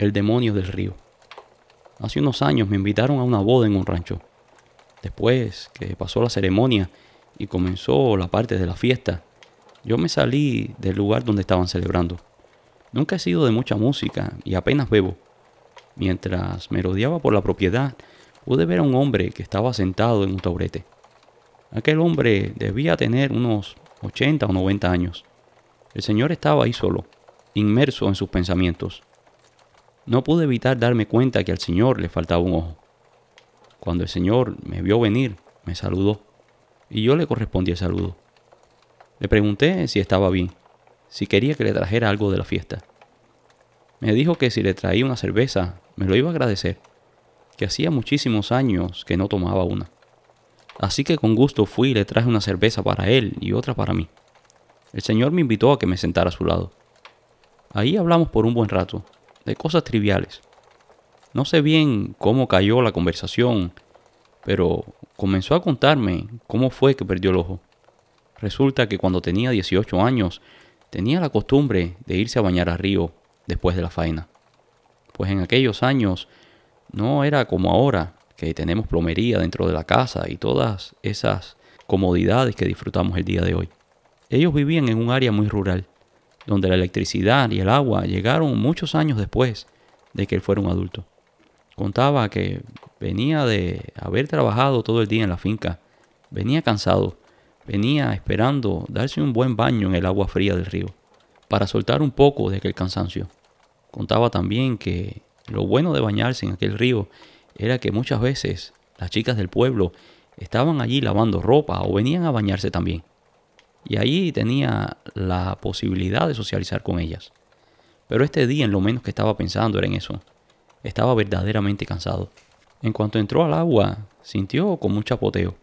el demonio del río. Hace unos años me invitaron a una boda en un rancho. Después que pasó la ceremonia y comenzó la parte de la fiesta, yo me salí del lugar donde estaban celebrando. Nunca he sido de mucha música y apenas bebo. Mientras merodeaba por la propiedad, pude ver a un hombre que estaba sentado en un taburete. Aquel hombre debía tener unos 80 o 90 años. El señor estaba ahí solo, inmerso en sus pensamientos no pude evitar darme cuenta que al Señor le faltaba un ojo. Cuando el Señor me vio venir, me saludó, y yo le correspondí el saludo. Le pregunté si estaba bien, si quería que le trajera algo de la fiesta. Me dijo que si le traía una cerveza, me lo iba a agradecer, que hacía muchísimos años que no tomaba una. Así que con gusto fui y le traje una cerveza para él y otra para mí. El señor me invitó a que me sentara a su lado. Ahí hablamos por un buen rato, de cosas triviales. No sé bien cómo cayó la conversación, pero comenzó a contarme cómo fue que perdió el ojo. Resulta que cuando tenía 18 años tenía la costumbre de irse a bañar al río después de la faena. Pues en aquellos años no era como ahora, que tenemos plomería dentro de la casa y todas esas comodidades que disfrutamos el día de hoy. Ellos vivían en un área muy rural donde la electricidad y el agua llegaron muchos años después de que él fuera un adulto. Contaba que venía de haber trabajado todo el día en la finca, venía cansado, venía esperando darse un buen baño en el agua fría del río, para soltar un poco de aquel cansancio. Contaba también que lo bueno de bañarse en aquel río era que muchas veces las chicas del pueblo estaban allí lavando ropa o venían a bañarse también y ahí tenía la posibilidad de socializar con ellas. Pero este día en lo menos que estaba pensando era en eso. Estaba verdaderamente cansado. En cuanto entró al agua, sintió como un chapoteo,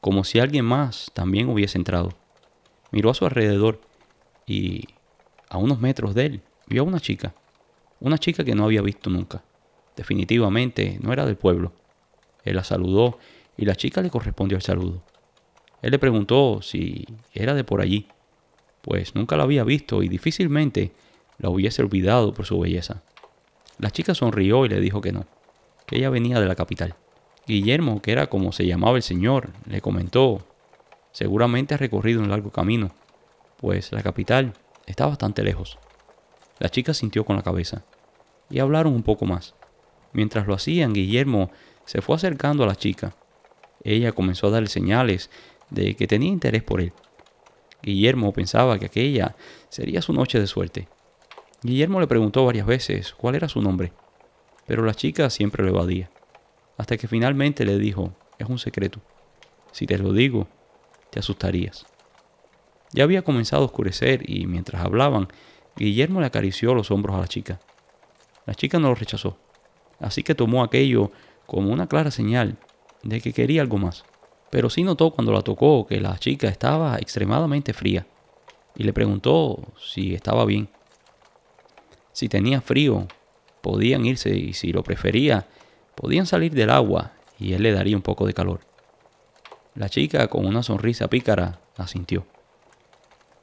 como si alguien más también hubiese entrado. Miró a su alrededor y a unos metros de él vio a una chica, una chica que no había visto nunca. Definitivamente no era del pueblo. Él la saludó y la chica le correspondió al saludo. Él le preguntó si era de por allí, pues nunca la había visto y difícilmente la hubiese olvidado por su belleza. La chica sonrió y le dijo que no, que ella venía de la capital. Guillermo, que era como se llamaba el señor, le comentó, seguramente ha recorrido un largo camino, pues la capital está bastante lejos. La chica sintió con la cabeza y hablaron un poco más. Mientras lo hacían, Guillermo se fue acercando a la chica. Ella comenzó a darle señales de que tenía interés por él. Guillermo pensaba que aquella sería su noche de suerte. Guillermo le preguntó varias veces cuál era su nombre, pero la chica siempre lo evadía, hasta que finalmente le dijo, es un secreto. Si te lo digo, te asustarías. Ya había comenzado a oscurecer y mientras hablaban, Guillermo le acarició los hombros a la chica. La chica no lo rechazó, así que tomó aquello como una clara señal de que quería algo más pero sí notó cuando la tocó que la chica estaba extremadamente fría y le preguntó si estaba bien. Si tenía frío, podían irse y si lo prefería, podían salir del agua y él le daría un poco de calor. La chica, con una sonrisa pícara, asintió.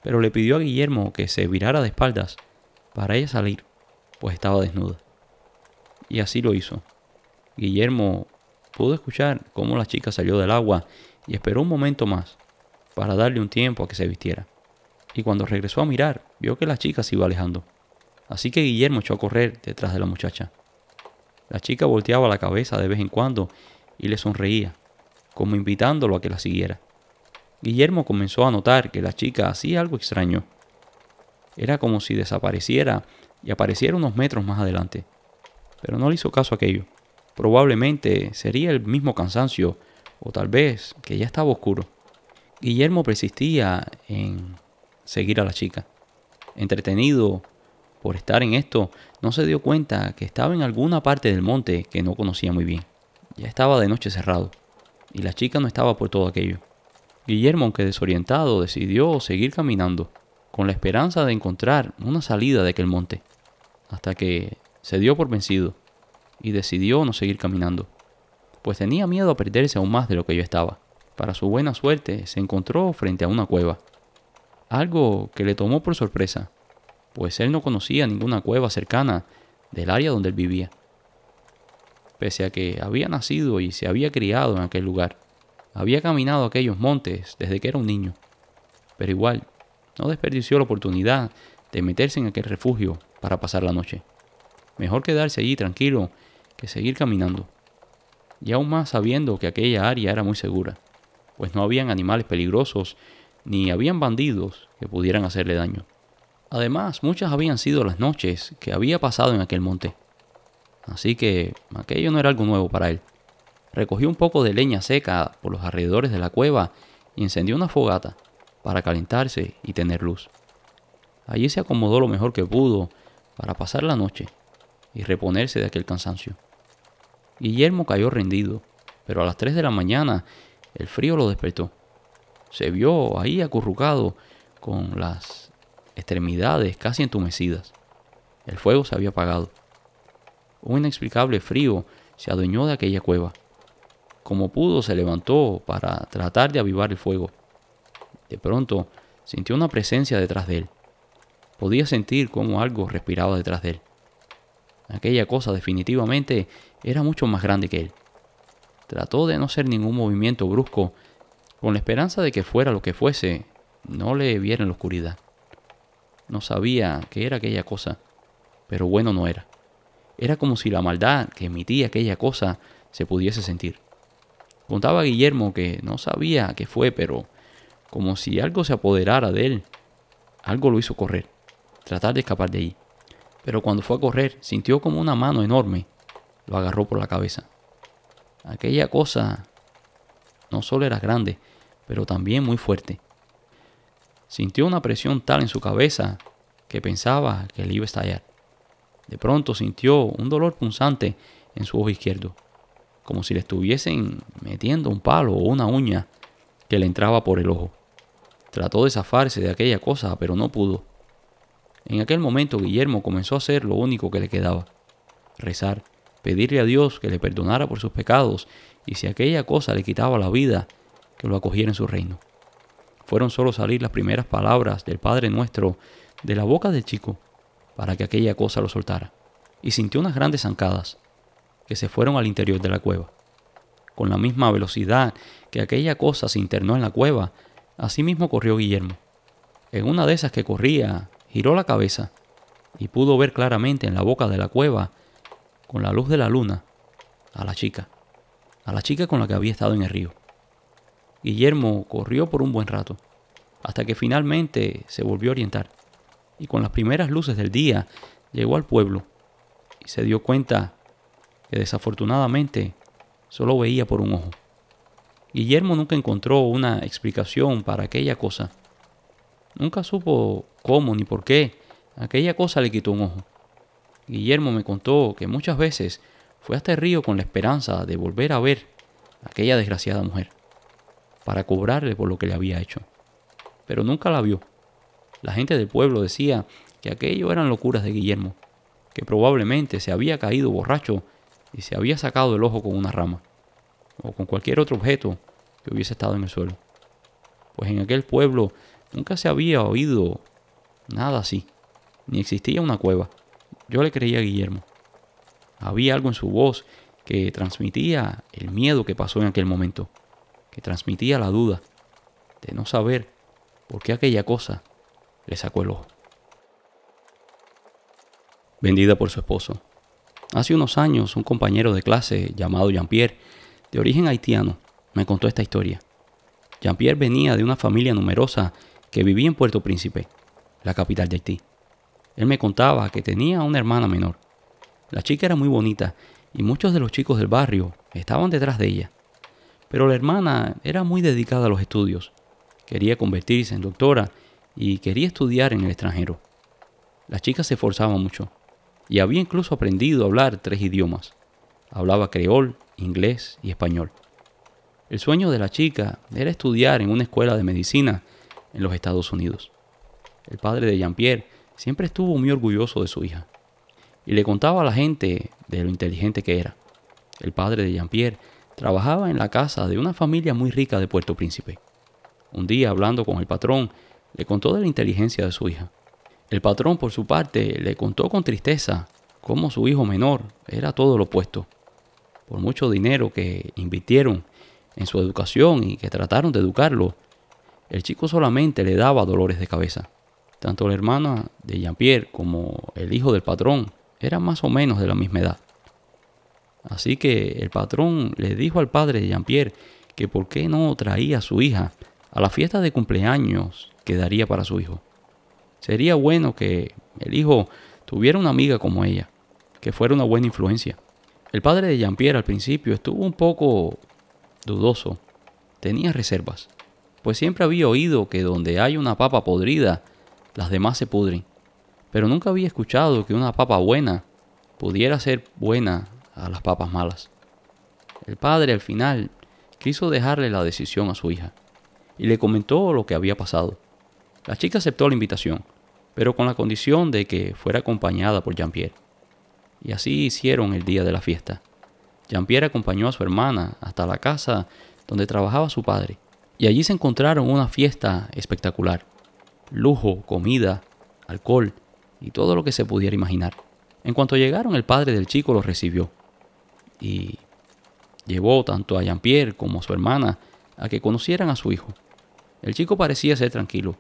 Pero le pidió a Guillermo que se virara de espaldas para ella salir, pues estaba desnuda. Y así lo hizo. Guillermo pudo escuchar cómo la chica salió del agua y esperó un momento más para darle un tiempo a que se vistiera. Y cuando regresó a mirar, vio que la chica se iba alejando. Así que Guillermo echó a correr detrás de la muchacha. La chica volteaba la cabeza de vez en cuando y le sonreía, como invitándolo a que la siguiera. Guillermo comenzó a notar que la chica hacía algo extraño. Era como si desapareciera y apareciera unos metros más adelante. Pero no le hizo caso a aquello. Probablemente sería el mismo cansancio, o tal vez que ya estaba oscuro. Guillermo persistía en seguir a la chica. Entretenido por estar en esto, no se dio cuenta que estaba en alguna parte del monte que no conocía muy bien. Ya estaba de noche cerrado, y la chica no estaba por todo aquello. Guillermo, aunque desorientado, decidió seguir caminando, con la esperanza de encontrar una salida de aquel monte, hasta que se dio por vencido y decidió no seguir caminando, pues tenía miedo a perderse aún más de lo que yo estaba. Para su buena suerte, se encontró frente a una cueva, algo que le tomó por sorpresa, pues él no conocía ninguna cueva cercana del área donde él vivía, pese a que había nacido y se había criado en aquel lugar. Había caminado aquellos montes desde que era un niño, pero igual no desperdició la oportunidad de meterse en aquel refugio para pasar la noche. Mejor quedarse allí tranquilo que seguir caminando, y aún más sabiendo que aquella área era muy segura, pues no habían animales peligrosos ni habían bandidos que pudieran hacerle daño. Además, muchas habían sido las noches que había pasado en aquel monte, así que aquello no era algo nuevo para él. Recogió un poco de leña seca por los alrededores de la cueva y encendió una fogata para calentarse y tener luz. Allí se acomodó lo mejor que pudo para pasar la noche y reponerse de aquel cansancio. Guillermo cayó rendido, pero a las 3 de la mañana el frío lo despertó. Se vio ahí acurrucado con las extremidades casi entumecidas. El fuego se había apagado. Un inexplicable frío se adueñó de aquella cueva. Como pudo se levantó para tratar de avivar el fuego. De pronto sintió una presencia detrás de él. Podía sentir como algo respiraba detrás de él. Aquella cosa definitivamente era mucho más grande que él. Trató de no hacer ningún movimiento brusco, con la esperanza de que fuera lo que fuese, no le viera en la oscuridad. No sabía qué era aquella cosa, pero bueno no era. Era como si la maldad que emitía aquella cosa se pudiese sentir. Contaba a Guillermo que no sabía qué fue, pero como si algo se apoderara de él, algo lo hizo correr, tratar de escapar de ahí pero cuando fue a correr sintió como una mano enorme lo agarró por la cabeza. Aquella cosa no solo era grande, pero también muy fuerte. Sintió una presión tal en su cabeza que pensaba que le iba a estallar. De pronto sintió un dolor punzante en su ojo izquierdo, como si le estuviesen metiendo un palo o una uña que le entraba por el ojo. Trató de zafarse de aquella cosa, pero no pudo. En aquel momento Guillermo comenzó a hacer lo único que le quedaba, rezar, pedirle a Dios que le perdonara por sus pecados y si aquella cosa le quitaba la vida, que lo acogiera en su reino. Fueron solo salir las primeras palabras del Padre nuestro de la boca del chico para que aquella cosa lo soltara. Y sintió unas grandes zancadas que se fueron al interior de la cueva. Con la misma velocidad que aquella cosa se internó en la cueva, así mismo corrió Guillermo. En una de esas que corría, Giró la cabeza y pudo ver claramente en la boca de la cueva, con la luz de la luna, a la chica, a la chica con la que había estado en el río. Guillermo corrió por un buen rato, hasta que finalmente se volvió a orientar, y con las primeras luces del día llegó al pueblo y se dio cuenta que desafortunadamente solo veía por un ojo. Guillermo nunca encontró una explicación para aquella cosa Nunca supo cómo ni por qué. Aquella cosa le quitó un ojo. Guillermo me contó que muchas veces fue hasta el río con la esperanza de volver a ver a aquella desgraciada mujer, para cobrarle por lo que le había hecho. Pero nunca la vio. La gente del pueblo decía que aquello eran locuras de Guillermo, que probablemente se había caído borracho y se había sacado el ojo con una rama, o con cualquier otro objeto que hubiese estado en el suelo. Pues en aquel pueblo Nunca se había oído nada así, ni existía una cueva. Yo le creía a Guillermo. Había algo en su voz que transmitía el miedo que pasó en aquel momento, que transmitía la duda de no saber por qué aquella cosa le sacó el ojo. Vendida por su esposo. Hace unos años, un compañero de clase llamado Jean-Pierre, de origen haitiano, me contó esta historia. Jean-Pierre venía de una familia numerosa que vivía en Puerto Príncipe, la capital de Haití. Él me contaba que tenía una hermana menor. La chica era muy bonita y muchos de los chicos del barrio estaban detrás de ella. Pero la hermana era muy dedicada a los estudios. Quería convertirse en doctora y quería estudiar en el extranjero. La chica se esforzaba mucho y había incluso aprendido a hablar tres idiomas. Hablaba creol, inglés y español. El sueño de la chica era estudiar en una escuela de medicina en los Estados Unidos. El padre de Jean-Pierre siempre estuvo muy orgulloso de su hija y le contaba a la gente de lo inteligente que era. El padre de Jean-Pierre trabajaba en la casa de una familia muy rica de Puerto Príncipe. Un día, hablando con el patrón, le contó de la inteligencia de su hija. El patrón, por su parte, le contó con tristeza cómo su hijo menor era todo lo opuesto. Por mucho dinero que invirtieron en su educación y que trataron de educarlo, el chico solamente le daba dolores de cabeza. Tanto la hermana de Jean-Pierre como el hijo del patrón eran más o menos de la misma edad. Así que el patrón le dijo al padre de Jean-Pierre que por qué no traía a su hija a la fiesta de cumpleaños que daría para su hijo. Sería bueno que el hijo tuviera una amiga como ella, que fuera una buena influencia. El padre de Jean-Pierre al principio estuvo un poco dudoso, tenía reservas, pues siempre había oído que donde hay una papa podrida, las demás se pudren, pero nunca había escuchado que una papa buena pudiera ser buena a las papas malas. El padre al final quiso dejarle la decisión a su hija y le comentó lo que había pasado. La chica aceptó la invitación, pero con la condición de que fuera acompañada por Jean-Pierre. Y así hicieron el día de la fiesta. Jean-Pierre acompañó a su hermana hasta la casa donde trabajaba su padre y allí se encontraron una fiesta espectacular. Lujo, comida, alcohol y todo lo que se pudiera imaginar. En cuanto llegaron, el padre del chico los recibió y llevó tanto a Jean-Pierre como a su hermana a que conocieran a su hijo. El chico parecía ser tranquilo,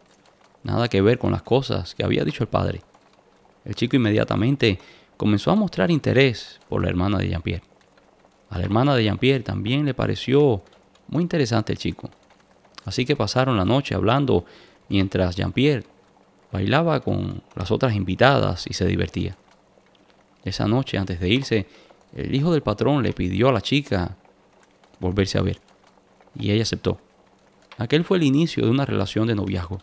nada que ver con las cosas que había dicho el padre. El chico inmediatamente comenzó a mostrar interés por la hermana de Jean-Pierre. A la hermana de Jean-Pierre también le pareció muy interesante el chico Así que pasaron la noche hablando mientras Jean-Pierre bailaba con las otras invitadas y se divertía. Esa noche, antes de irse, el hijo del patrón le pidió a la chica volverse a ver, y ella aceptó. Aquel fue el inicio de una relación de noviazgo.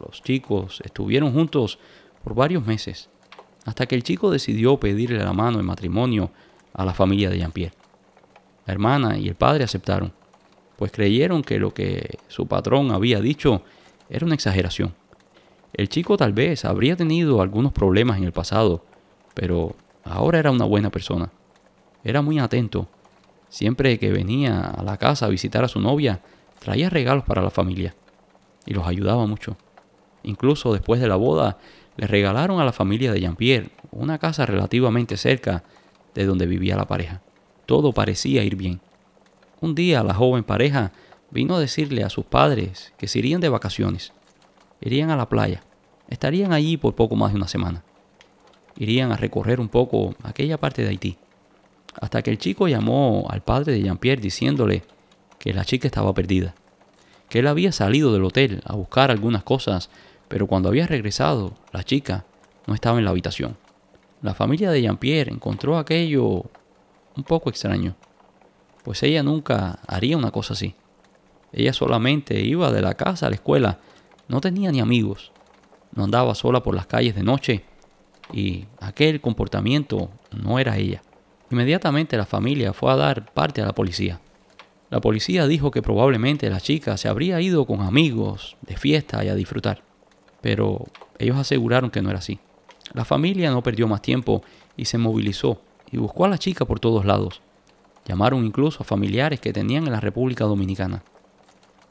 Los chicos estuvieron juntos por varios meses, hasta que el chico decidió pedirle la mano en matrimonio a la familia de Jean-Pierre. La hermana y el padre aceptaron pues creyeron que lo que su patrón había dicho era una exageración. El chico tal vez habría tenido algunos problemas en el pasado, pero ahora era una buena persona. Era muy atento. Siempre que venía a la casa a visitar a su novia, traía regalos para la familia y los ayudaba mucho. Incluso después de la boda, le regalaron a la familia de Jean-Pierre una casa relativamente cerca de donde vivía la pareja. Todo parecía ir bien. Un día la joven pareja vino a decirle a sus padres que se irían de vacaciones, irían a la playa, estarían allí por poco más de una semana, irían a recorrer un poco aquella parte de Haití, hasta que el chico llamó al padre de Jean-Pierre diciéndole que la chica estaba perdida, que él había salido del hotel a buscar algunas cosas, pero cuando había regresado, la chica no estaba en la habitación. La familia de Jean-Pierre encontró aquello un poco extraño pues ella nunca haría una cosa así. Ella solamente iba de la casa a la escuela, no tenía ni amigos, no andaba sola por las calles de noche y aquel comportamiento no era ella. Inmediatamente la familia fue a dar parte a la policía. La policía dijo que probablemente la chica se habría ido con amigos de fiesta y a disfrutar, pero ellos aseguraron que no era así. La familia no perdió más tiempo y se movilizó y buscó a la chica por todos lados. Llamaron incluso a familiares que tenían en la República Dominicana,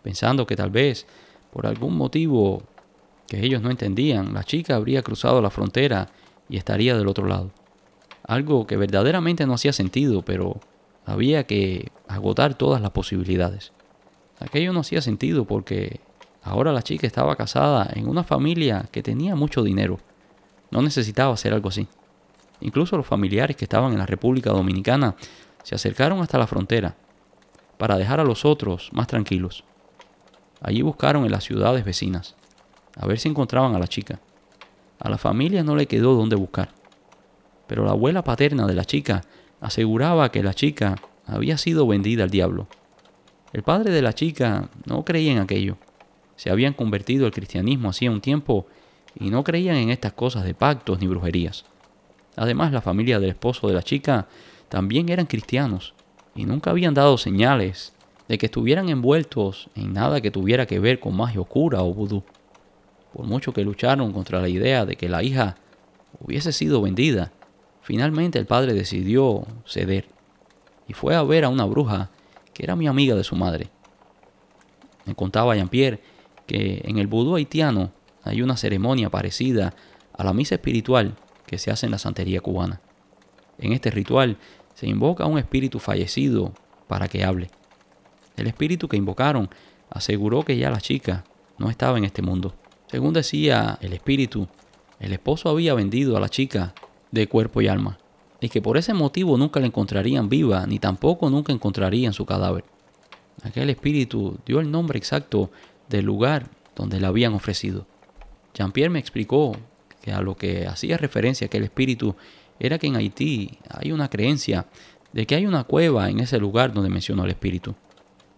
pensando que tal vez, por algún motivo que ellos no entendían, la chica habría cruzado la frontera y estaría del otro lado. Algo que verdaderamente no hacía sentido, pero había que agotar todas las posibilidades. Aquello no hacía sentido porque ahora la chica estaba casada en una familia que tenía mucho dinero. No necesitaba hacer algo así. Incluso los familiares que estaban en la República Dominicana se acercaron hasta la frontera para dejar a los otros más tranquilos. Allí buscaron en las ciudades vecinas, a ver si encontraban a la chica. A la familia no le quedó dónde buscar, pero la abuela paterna de la chica aseguraba que la chica había sido vendida al diablo. El padre de la chica no creía en aquello. Se habían convertido al cristianismo hacía un tiempo y no creían en estas cosas de pactos ni brujerías. Además, la familia del esposo de la chica también eran cristianos y nunca habían dado señales de que estuvieran envueltos en nada que tuviera que ver con magia oscura o vudú. Por mucho que lucharon contra la idea de que la hija hubiese sido vendida, finalmente el padre decidió ceder y fue a ver a una bruja que era mi amiga de su madre. Me contaba Jean-Pierre que en el vudú haitiano hay una ceremonia parecida a la misa espiritual que se hace en la santería cubana. En este ritual se invoca a un espíritu fallecido para que hable. El espíritu que invocaron aseguró que ya la chica no estaba en este mundo. Según decía el espíritu, el esposo había vendido a la chica de cuerpo y alma, y que por ese motivo nunca la encontrarían viva, ni tampoco nunca encontrarían su cadáver. Aquel espíritu dio el nombre exacto del lugar donde la habían ofrecido. Jean-Pierre me explicó que a lo que hacía referencia aquel espíritu era que en Haití hay una creencia de que hay una cueva en ese lugar donde mencionó el espíritu,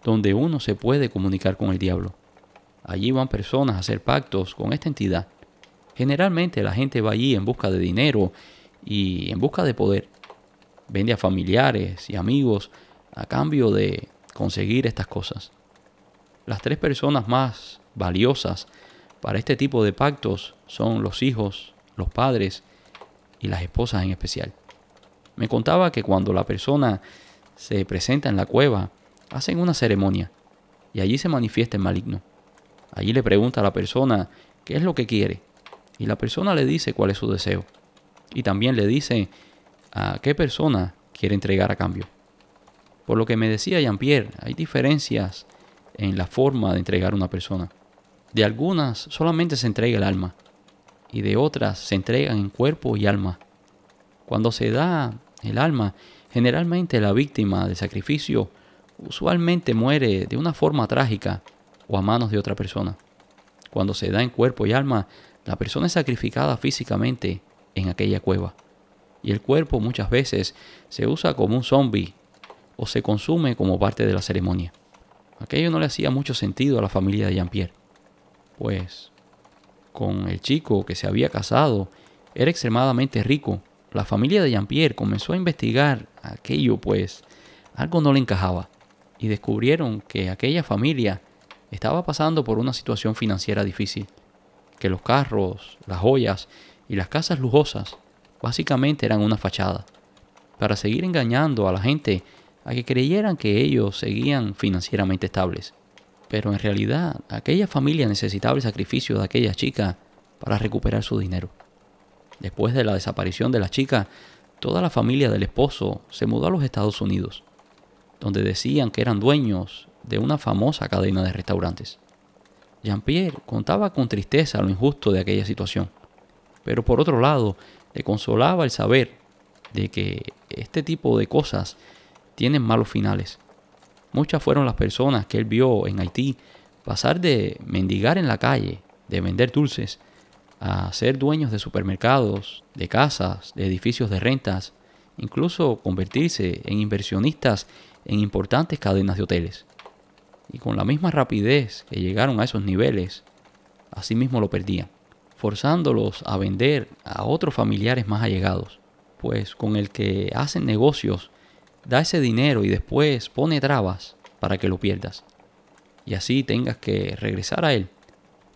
donde uno se puede comunicar con el diablo. Allí van personas a hacer pactos con esta entidad. Generalmente la gente va allí en busca de dinero y en busca de poder. Vende a familiares y amigos a cambio de conseguir estas cosas. Las tres personas más valiosas para este tipo de pactos son los hijos, los padres y las esposas en especial. Me contaba que cuando la persona se presenta en la cueva, hacen una ceremonia y allí se manifiesta el maligno. Allí le pregunta a la persona qué es lo que quiere y la persona le dice cuál es su deseo y también le dice a qué persona quiere entregar a cambio. Por lo que me decía Jean-Pierre, hay diferencias en la forma de entregar a una persona. De algunas solamente se entrega el alma y de otras se entregan en cuerpo y alma. Cuando se da el alma, generalmente la víctima del sacrificio usualmente muere de una forma trágica o a manos de otra persona. Cuando se da en cuerpo y alma, la persona es sacrificada físicamente en aquella cueva. Y el cuerpo muchas veces se usa como un zombie o se consume como parte de la ceremonia. Aquello no le hacía mucho sentido a la familia de Jean-Pierre, pues con el chico que se había casado era extremadamente rico. La familia de Jean-Pierre comenzó a investigar aquello, pues algo no le encajaba, y descubrieron que aquella familia estaba pasando por una situación financiera difícil, que los carros, las joyas y las casas lujosas básicamente eran una fachada, para seguir engañando a la gente a que creyeran que ellos seguían financieramente estables pero en realidad aquella familia necesitaba el sacrificio de aquella chica para recuperar su dinero. Después de la desaparición de la chica, toda la familia del esposo se mudó a los Estados Unidos, donde decían que eran dueños de una famosa cadena de restaurantes. Jean-Pierre contaba con tristeza lo injusto de aquella situación, pero por otro lado le consolaba el saber de que este tipo de cosas tienen malos finales Muchas fueron las personas que él vio en Haití pasar de mendigar en la calle, de vender dulces, a ser dueños de supermercados, de casas, de edificios de rentas, incluso convertirse en inversionistas en importantes cadenas de hoteles. Y con la misma rapidez que llegaron a esos niveles, asimismo lo perdían, forzándolos a vender a otros familiares más allegados, pues con el que hacen negocios da ese dinero y después pone trabas para que lo pierdas. Y así tengas que regresar a Él.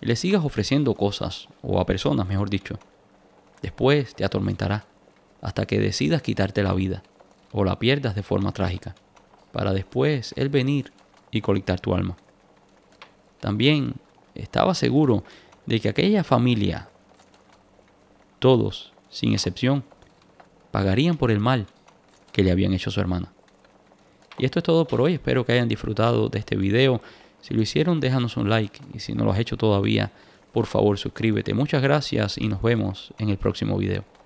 Y le sigas ofreciendo cosas, o a personas, mejor dicho. Después te atormentará hasta que decidas quitarte la vida, o la pierdas de forma trágica, para después Él venir y colectar tu alma. También estaba seguro de que aquella familia, todos, sin excepción, pagarían por el mal que le habían hecho su hermana. Y esto es todo por hoy, espero que hayan disfrutado de este video. Si lo hicieron, déjanos un like y si no lo has hecho todavía, por favor suscríbete. Muchas gracias y nos vemos en el próximo video.